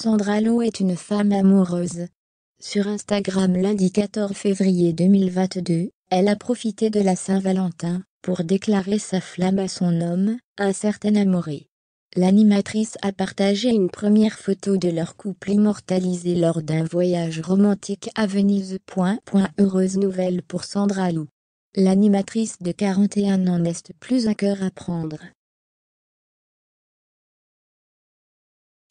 Sandra Lowe est une femme amoureuse. Sur Instagram lundi 14 février 2022, elle a profité de la Saint-Valentin pour déclarer sa flamme à son homme, un certain amouré. L'animatrice a partagé une première photo de leur couple immortalisé lors d'un voyage romantique à Venise. heureuse nouvelle pour Sandra Loup. L'animatrice de 41 ans n'est plus un cœur à prendre.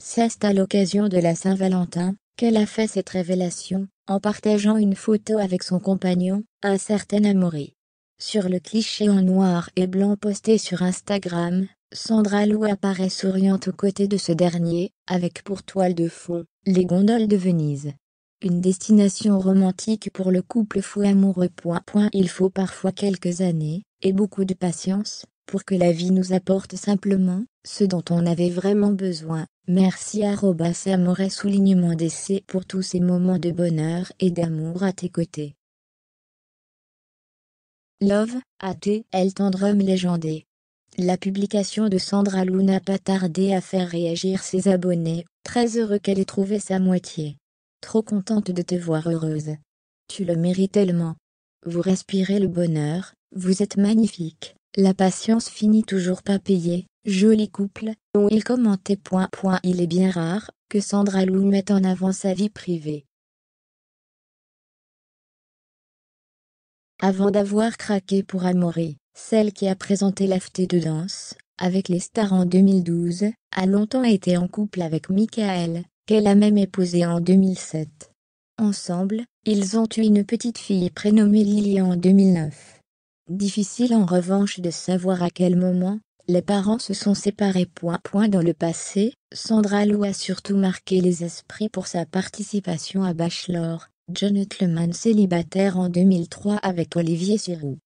C'est à l'occasion de la Saint-Valentin qu'elle a fait cette révélation, en partageant une photo avec son compagnon, un certain Amaury. Sur le cliché en noir et blanc posté sur Instagram, Sandra Lou apparaît souriante aux côtés de ce dernier, avec pour toile de fond, les gondoles de Venise. Une destination romantique pour le couple fou amoureux. il faut parfois quelques années, et beaucoup de patience, pour que la vie nous apporte simplement ce dont on avait vraiment besoin. Merci à soulignement d'essai pour tous ces moments de bonheur et d'amour à tes côtés. Love, ATL Tendrum légendé. La publication de Sandra Lou n'a pas tardé à faire réagir ses abonnés, très heureux qu'elle ait trouvé sa moitié. Trop contente de te voir heureuse. Tu le mérites tellement. Vous respirez le bonheur, vous êtes magnifique. La patience finit toujours pas payer, joli couple, dont il commentait. Point, point, il est bien rare que Sandra Lou mette en avant sa vie privée. Avant d'avoir craqué pour Amaury, celle qui a présenté Lafté de danse, avec les stars en 2012, a longtemps été en couple avec Michael, qu'elle a même épousé en 2007. Ensemble, ils ont eu une petite fille prénommée Lily en 2009. Difficile en revanche de savoir à quel moment les parents se sont séparés. Point, point dans le passé, Sandra Lou a surtout marqué les esprits pour sa participation à Bachelor, John célibataire en 2003 avec Olivier Sirou.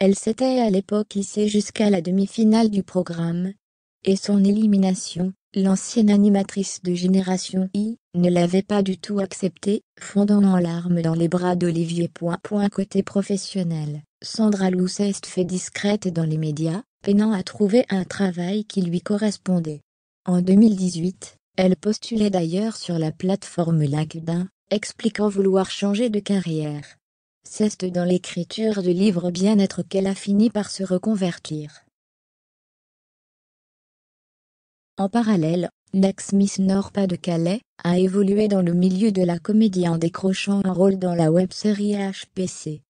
Elle s'était à l'époque hissée jusqu'à la demi-finale du programme, et son élimination, l'ancienne animatrice de Génération I, ne l'avait pas du tout acceptée, fondant en larmes dans les bras d'Olivier. Côté professionnel, Sandra Loucest fait discrète dans les médias, peinant à trouver un travail qui lui correspondait. En 2018, elle postulait d'ailleurs sur la plateforme LinkedIn, expliquant vouloir changer de carrière. Ceste dans l'écriture du livre Bien-être qu'elle a fini par se reconvertir. En parallèle, Nax Miss Nord-Pas-de-Calais a évolué dans le milieu de la comédie en décrochant un rôle dans la web-série HPC.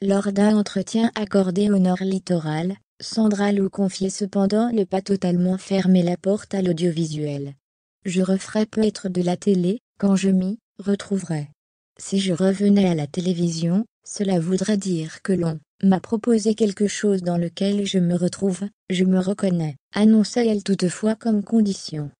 Lors d'un entretien accordé au Nord Littoral, Sandra Lou confiait cependant ne pas totalement fermer la porte à l'audiovisuel. Je referai peut-être de la télé, quand je m'y retrouverai. Si je revenais à la télévision, cela voudrait dire que l'on m'a proposé quelque chose dans lequel je me retrouve, je me reconnais, annonça elle toutefois comme condition.